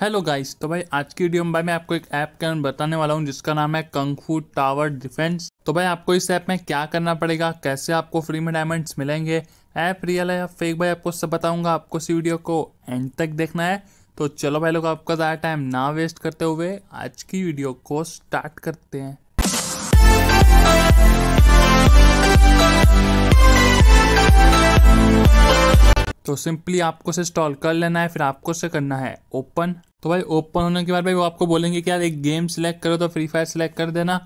hello guys तो भाई आज की वीडियो में भाई मैं आपको एक ऐप के बताने वाला हूँ जिसका नाम है कंगफू टावर डिफेंस तो भाई आपको इस ऐप में क्या करना पड़ेगा कैसे आपको फ्री में डायमंड्स मिलेंगे ऐप रियल है या फेक भाई आपको सब बताऊंगा आपको इस वीडियो को एंड तक देखना है तो चलो भाई लोग आपका ज़्यादा टाइम ना वेस्ट करते हुए आज की वीडियो को स्टार्ट करते हैं तो सिंपली आपको से इंस्टॉल कर लेना है फिर आपको से करना है ओपन तो भाई ओपन होने के बाद भाई वो आपको बोलेंगे कि यार एक गेम सिलेक्ट करो तो फ्री फायर सेलेक्ट कर देना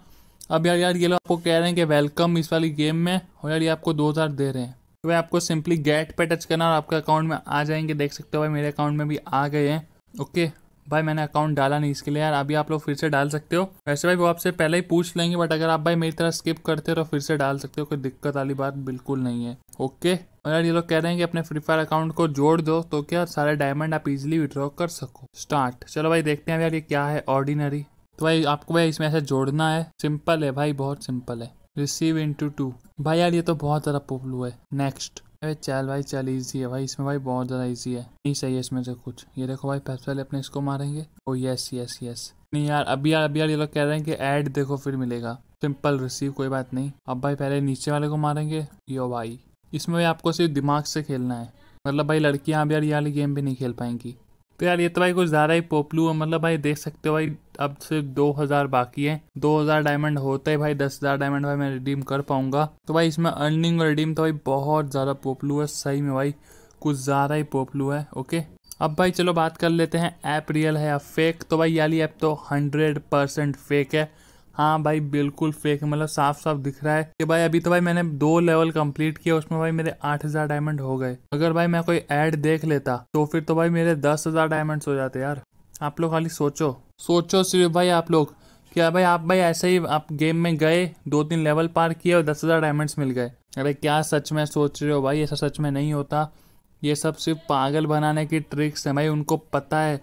अब यार यार ये लोग आपको कह रहे हैं कि वेलकम इस वाली गेम में और यार ये आपको दो हज़ार दे रहे हैं तो भाई आपको सिंपली गेट पे टच करना और आपके अकाउंट में आ जाएंगे देख सकते हो भाई मेरे अकाउंट में भी आ गए हैं ओके भाई मैंने अकाउंट डाला नहीं इसके लिए यार अभी आप लोग फिर से डाल सकते हो वैसे भाई वो आपसे पहले ही पूछ लेंगे बट अगर आप भाई मेरी तरह स्किप करते हो तो फिर से डाल सकते हो कोई दिक्कत वाली बात बिल्कुल नहीं है ओके और यार ये लोग कह रहे हैं कि अपने फ्री फायर अकाउंट को जोड़ दो तो क्या सारे डायमंड आप इजिली विड्रॉ कर सको स्टार्ट चलो भाई देखते हैं यार ये क्या है ऑर्डिनरी तो भाई आपको भाई इसमें ऐसे जोड़ना है सिंपल है भाई बहुत सिंपल है रिसीव इंटू टू भाई यार ये तो बहुत ज़्यादा पॉपुलर है नेक्स्ट अरे चल भाई चल ईजी है भाई इसमें भाई बहुत ज़्यादा ईजी है नहीं सही है इसमें से कुछ ये देखो भाई फर्स्ट वाले अपने इसको मारेंगे ओ यस यस यस नहीं यार अभी यार अभी यार ये लोग कह रहे हैं कि ऐड देखो फिर मिलेगा सिंपल रिसीव कोई बात नहीं अब भाई पहले नीचे वाले को मारेंगे यो भाई इसमें भाई आपको सिर्फ दिमाग से खेलना है मतलब भाई लड़कियाँ अभी यार ये वाली गेम भी नहीं खेल पाएंगी तो यार ये तो भाई कुछ ज़्यादा ही पोपलू है मतलब भाई देख सकते हो भाई अब सिर्फ दो हज़ार बाकी है दो हज़ार डायमंड होते ही भाई दस हज़ार डायमंड भाई मैं रिडीम कर पाऊंगा तो भाई इसमें अर्निंग और रिडीम तो भाई बहुत ज़्यादा पोपलू है सही में भाई कुछ ज़्यादा ही पोपलू है ओके अब भाई चलो बात कर लेते हैं ऐप रियल है या फेक तो भाई याली ऐप तो हंड्रेड फेक है हाँ भाई बिल्कुल फेक मतलब साफ साफ दिख रहा है कि भाई अभी तो भाई मैंने दो लेवल कंप्लीट किया उसमें भाई मेरे आठ हजार डायमंड हो गए अगर भाई मैं कोई ऐड देख लेता तो फिर तो भाई मेरे दस हजार डायमंड हो जाते यार आप लोग खाली सोचो सोचो सिर्फ भाई आप लोग क्या भाई आप भाई ऐसे ही आप गेम में गए दो तीन लेवल पार किए और दस हज़ार डायमंड्स मिल गए अरे क्या सच में सोच रहे हो भाई ऐसा सच में नहीं होता ये सब सिर्फ पागल बनाने की ट्रिक्स है भाई उनको पता है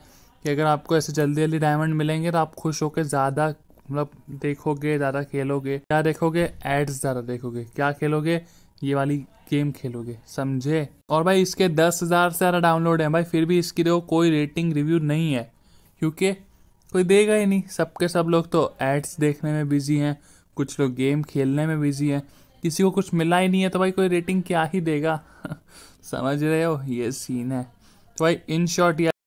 कि अगर आपको ऐसे जल्दी जल्दी डायमंड मिलेंगे तो आप खुश होकर ज़्यादा मतलब देखोगे ज़्यादा खेलोगे क्या देखोगे एड्स ज़्यादा देखोगे क्या खेलोगे ये वाली गेम खेलोगे समझे और भाई इसके दस हज़ार से ज़्यादा डाउनलोड है भाई फिर भी इसकी देखो कोई रेटिंग रिव्यू नहीं है क्योंकि कोई देगा ही नहीं सबके सब लोग तो एड्स देखने में बिजी हैं कुछ लोग गेम खेलने में बिजी हैं किसी को कुछ मिला ही नहीं है तो भाई कोई रेटिंग क्या ही देगा समझ रहे हो ये सीन है तो भाई इन शॉर्ट